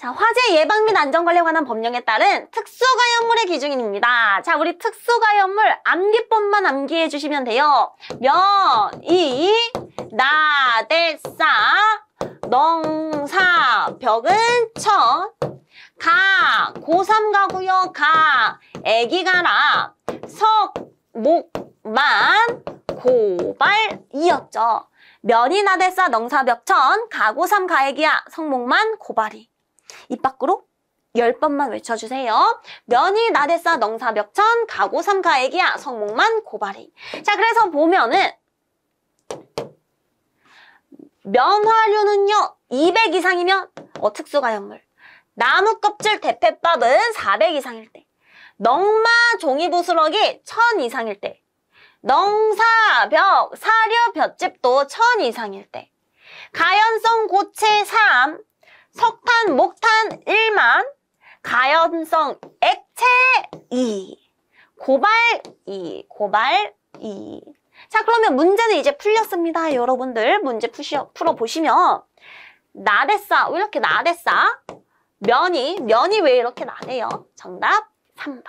자, 화재 예방 및 안전관리에 관한 법령에 따른 특수가연물의 기준입니다. 자, 우리 특수가연물 암기법만 암기해 주시면 돼요. 면, 이, 나, 대, 사, 농, 사, 벽은 천, 가, 고 삼 가구요 가, 애기 가라, 석, 목, 만, 고발, 이었죠. 면 이 나대싸 농사벽 천, 가고삼 가애기야, 성목만, 고발이. 입 밖으로 10번만 외쳐주세요. 면이 나대사 넝사 멱천 가고 삼가 애기야 성목만 고발이 자 그래서 보면은 면화류는요 200 이상이면 어, 특수가연물 나무 껍질 대패밥은 400 이상일 때 넝마 종이 부스러기 1000 이상일 때 넝사 벽 사료 볏짚도 1000 이상일 때 가연성 고체 석탄, 목탄 1만, 가연성 액체 2, 고발 2, 고발 2. 자, 그러면 문제는 이제 풀렸습니다. 여러분들 문제 푸시어, 풀어보시면 나대싸, 왜 이렇게 나대싸? 면이, 면이 왜 이렇게 나네요 정답 3번.